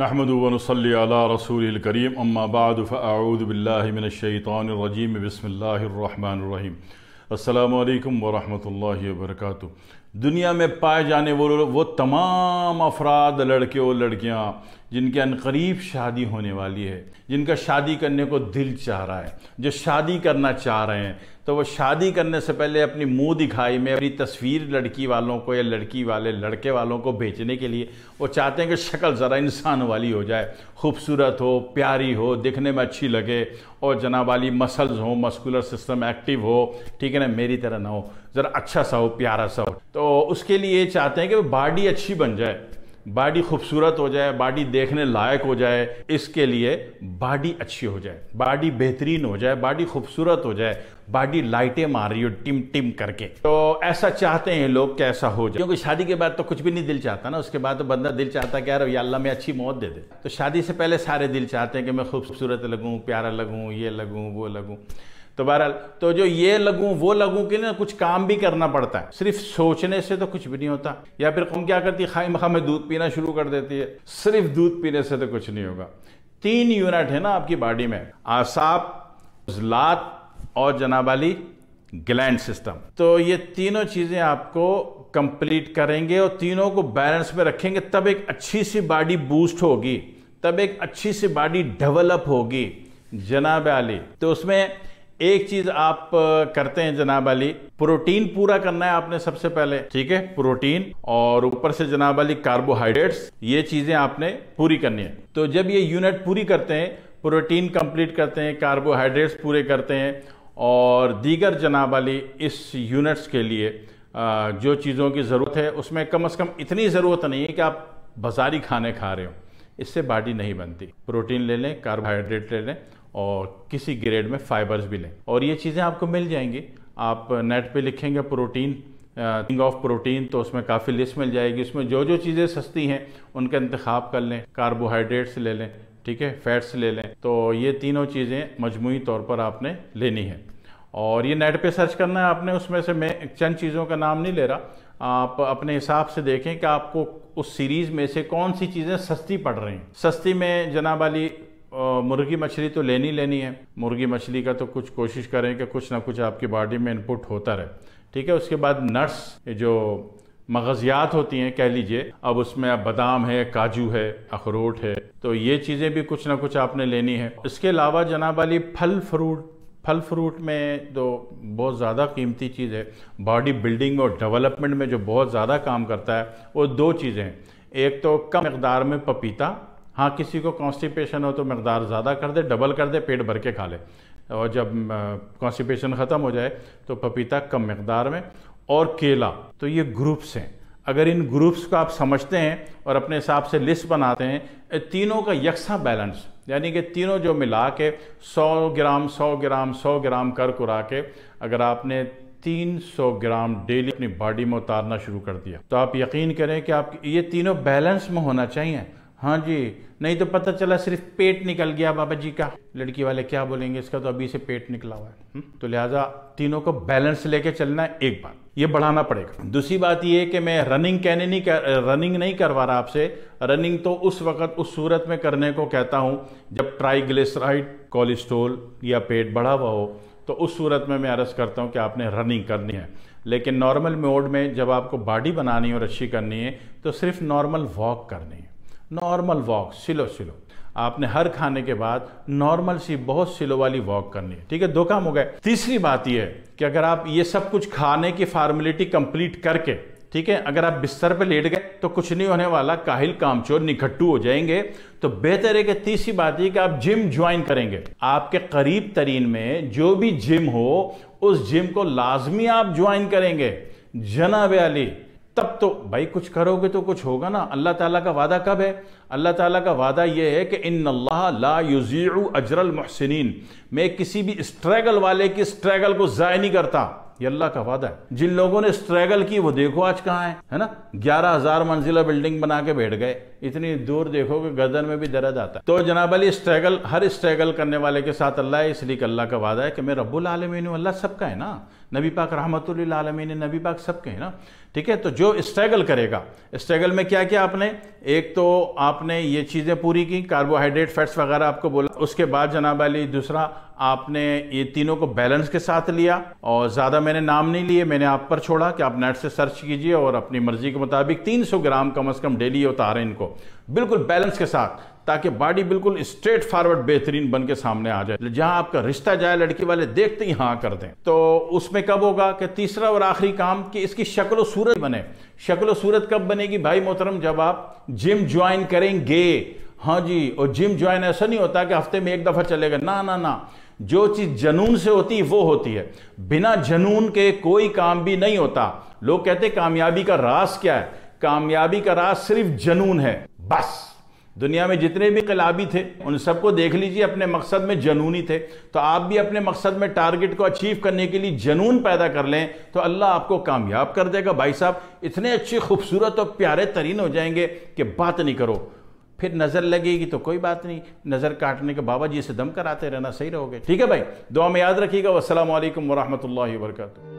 नहमदनसली रसूल करीम अम्माबाद फ़ाऊदबिल्लिमिनशैतरजीम बसमीम अल्लाम वरहमल वर्का दुनिया में पाए जाने वो वो तमाम अफराद लड़के और लड़कियाँ जिनके अनकरीब शादी होने वाली है जिनका शादी करने को दिल चाह रहा है जो शादी करना चाह रहे हैं तो वो शादी करने से पहले अपनी मुंह दिखाई में अपनी तस्वीर लड़की वालों को या लड़की वाले लड़के वालों को बेचने के लिए वो चाहते हैं कि शक्ल ज़रा इंसान वाली हो जाए खूबसूरत हो प्यारी हो दिखने में अच्छी लगे और जनाब वाली मसल्स हो मस्कुलर सिस्टम एक्टिव हो ठीक है ना मेरी तरह ना हो ज़रा अच्छा सा हो प्यारा सा हो तो उसके लिए ये चाहते हैं कि बॉडी अच्छी बन जाए बॉडी खूबसूरत हो जाए बॉडी देखने लायक हो जाए इसके लिए बॉडी अच्छी हो जाए बॉडी बेहतरीन हो जाए बॉडी खूबसूरत हो जाए बॉडी लाइटें मार रही हो टिम टिम करके तो ऐसा चाहते हैं लोग कि ऐसा हो जाए क्योंकि शादी के बाद तो कुछ भी नहीं दिल चाहता ना उसके बाद तो बंदा दिल चाहता कि यार या अल्लाह में अच्छी मौत दे दे तो शादी से पहले सारे दिल चाहते हैं कि मैं खूबसूरत लगूँ प्यारा लगूँ ये लगूँ वो लगूँ तो बहरहाल तो जो ये लगूं वो लगूं के लिए ना कुछ काम भी करना पड़ता है सिर्फ सोचने से तो कुछ भी नहीं होता या फिर कौन क्या करती है खाई में दूध पीना शुरू कर देती है सिर्फ दूध पीने से तो कुछ नहीं होगा तीन यूनिट है ना आपकी बॉडी में आसाब उजलात और जनाबाली ग्लैंड सिस्टम तो ये तीनों चीज़ें आपको कंप्लीट करेंगे और तीनों को बैलेंस में रखेंगे तब एक अच्छी सी बॉडी बूस्ट होगी तब एक अच्छी सी बॉडी डेवलप होगी जनाब आली तो उसमें एक चीज आप करते हैं जनाब अली प्रोटीन पूरा करना है आपने सबसे पहले ठीक है प्रोटीन और ऊपर से जनाब अली कार्बोहाइड्रेट्स ये चीजें आपने पूरी करनी है तो जब ये यूनिट पूरी करते हैं प्रोटीन कंप्लीट करते हैं कार्बोहाइड्रेट्स पूरे करते हैं और दीगर जनाब अली इस यूनिट्स के लिए जो चीज़ों की ज़रूरत है उसमें कम अज़ कम इतनी ज़रूरत नहीं है कि आप बाजारी खाने खा रहे हो इससे बॉडी नहीं बनती प्रोटीन ले लें कार्बोहाइड्रेट ले लें और किसी ग्रेड में फाइबर्स भी लें और ये चीज़ें आपको मिल जाएंगी आप नेट पे लिखेंगे प्रोटीन थिंग ऑफ प्रोटीन तो उसमें काफ़ी लिस्ट मिल जाएगी उसमें जो जो चीज़ें सस्ती हैं उनका इंतखब कर लें कार्बोहाइड्रेट्स ले लें ठीक है फैट्स ले लें तो ये तीनों चीज़ें मजमू तौर पर आपने लेनी है और ये नेट पे सर्च करना है आपने उसमें से मैं चंद चीज़ों का नाम नहीं ले रहा आप अपने हिसाब से देखें कि आपको उस सीरीज़ में से कौन सी चीज़ें सस्ती पड़ रही हैं सस्ती में जनाब अली मुर्गी मछली तो लेनी लेनी है मुर्गी मछली का तो कुछ कोशिश करें कि कुछ ना कुछ आपकी बॉडी में इनपुट होता रहे ठीक है उसके बाद नट्स जो मगजियात होती हैं कह लीजिए अब उसमें अब बादाम है काजू है अखरोट है तो ये चीज़ें भी कुछ ना कुछ आपने लेनी है इसके अलावा जनाब वाली फल फ्रूट फल फ्रूट में तो बहुत ज़्यादा कीमती चीज़ है बॉडी बिल्डिंग और डेवलपमेंट में जो बहुत ज़्यादा काम करता है वो दो चीज़ें हैं एक तो कम मकदार में पपीता हाँ किसी को कॉन्स्टिपेशन हो तो मकदार ज़्यादा कर दे डबल कर दे पेट भर के खा ले और जब कॉन्स्टिपेशन ख़त्म हो जाए तो पपीता कम मकदार में और केला तो ये ग्रुप्स हैं अगर इन ग्रुप्स को आप समझते हैं और अपने हिसाब से लिस्ट बनाते हैं तीनों का यकसा बैलेंस यानी कि तीनों जो मिला के 100 ग्राम 100 ग्राम 100 ग्राम कर कुरा के अगर आपने 300 ग्राम डेली अपनी बॉडी में उतारना शुरू कर दिया तो आप यकीन करें कि आप ये तीनों बैलेंस में होना चाहिए हाँ जी नहीं तो पता चला सिर्फ पेट निकल गया बाबा जी का लड़की वाले क्या बोलेंगे इसका तो अभी से पेट निकला हुआ है हम्म, तो लिहाजा तीनों को बैलेंस लेके चलना है एक बात ये बढ़ाना पड़ेगा दूसरी बात ये है कि मैं रनिंग कहने नहीं कर रनिंग नहीं करवा रहा आपसे रनिंग तो उस वक्त उस सूरत में करने को कहता हूँ जब ट्राइग्लिसराइड कोलेस्ट्रोल या पेट बढ़ा हुआ हो तो उस सूरत में मैं अरज करता हूँ कि आपने रनिंग करनी है लेकिन नॉर्मल मोड में जब आपको बॉडी बनानी और अच्छी करनी है तो सिर्फ नॉर्मल वॉक करनी है नॉर्मल वॉक सिलो सिलो आपने हर खाने के बाद नॉर्मल सी बहुत सिलो वाली वॉक करनी है ठीक है दो काम हो गए तीसरी बात यह है कि अगर आप ये सब कुछ खाने की फॉर्मेलिटी कंप्लीट करके ठीक है अगर आप बिस्तर पे लेट गए तो कुछ नहीं होने वाला काहिल कामचोर निकट्टू हो जाएंगे तो बेहतर है कि तीसरी बात यह कि आप जिम ज्वाइन करेंगे आपके करीब तरीन में जो भी जिम हो उस जिम को लाजमी आप ज्वाइन करेंगे जनाब अली तब तो भाई कुछ करोगे तो कुछ होगा ना अल्लाह ताला का वादा कब है अल्लाह ताला का वादा यह है कि इन अल्लाह ला युजीउ अजरल महसिन मैं किसी भी स्ट्रगल वाले की स्ट्रगल को ज़ाय नहीं करता ये अल्लाह का वादा है जिन लोगों ने स्ट्रगल की वो देखो आज कहाँ है है ना ग्यारह हजार मंजिला बिल्डिंग बना के बैठ गए इतनी दूर देखो कि गर्दन में भी दर्द आता है तो जनाब अली स्ट्रगल हर स्ट्रगल करने वाले के साथ अल्लाह है इसलिए अल्लाह का वादा है कि मैं रब्बुल आलमीन हूँ अल्लाह सबका है ना नबी पाक रहमत आलमीन नबी पाक सबके है ना ठीक है तो जो स्ट्रगल करेगा स्ट्रगल में क्या किया आपने एक तो आपने ये चीज़ें पूरी की कार्बोहाइड्रेट फैट्स वगैरह आपको बोला उसके बाद जनाब अली दूसरा आपने ये तीनों को बैलेंस के साथ लिया और ज़्यादा मैंने नाम नहीं लिए मैंने आप पर छोड़ा कि आप नेट से सर्च कीजिए और अपनी मर्ज़ी के मुताबिक 300 ग्राम कम अज़ कम डेली उतारें इनको बिल्कुल बैलेंस के साथ ताकि बॉडी बिल्कुल स्ट्रेट फॉरवर्ड बेहतरीन बन के सामने आ जाए जहां आपका रिश्ता जाए लड़की वाले देखते ही हाँ कर दें तो उसमें कब होगा कि तीसरा और आखिरी काम कि इसकी शक्ल सूरत बने शक्ल सूरत कब बनेगी भाई मोहतरम जब आप जिम ज्वाइन करेंगे हाँ जी और जिम ज्वाइन ऐसा नहीं होता कि हफ्ते में एक दफ़ा चलेगा ना ना ना जो चीज़ जनून से होती है वो होती है बिना जनून के कोई काम भी नहीं होता लोग कहते कामयाबी का रास क्या है कामयाबी का रास सिर्फ जनून है बस दुनिया में जितने भी इनकलाबी थे उन सबको देख लीजिए अपने मकसद में जनूनी थे तो आप भी अपने मकसद में टारगेट को अचीव करने के लिए जनून पैदा कर लें तो अल्लाह आपको कामयाब कर देगा भाई साहब इतने अच्छे खूबसूरत और प्यारे तरीन हो जाएंगे कि बात नहीं करो फिर नज़र लगेगी तो कोई बात नहीं नज़र काटने के बाबा जी से दम कराते रहना सही रहोगे ठीक है भाई दुआ में याद रखिएगा वालकम वरहमल वर्का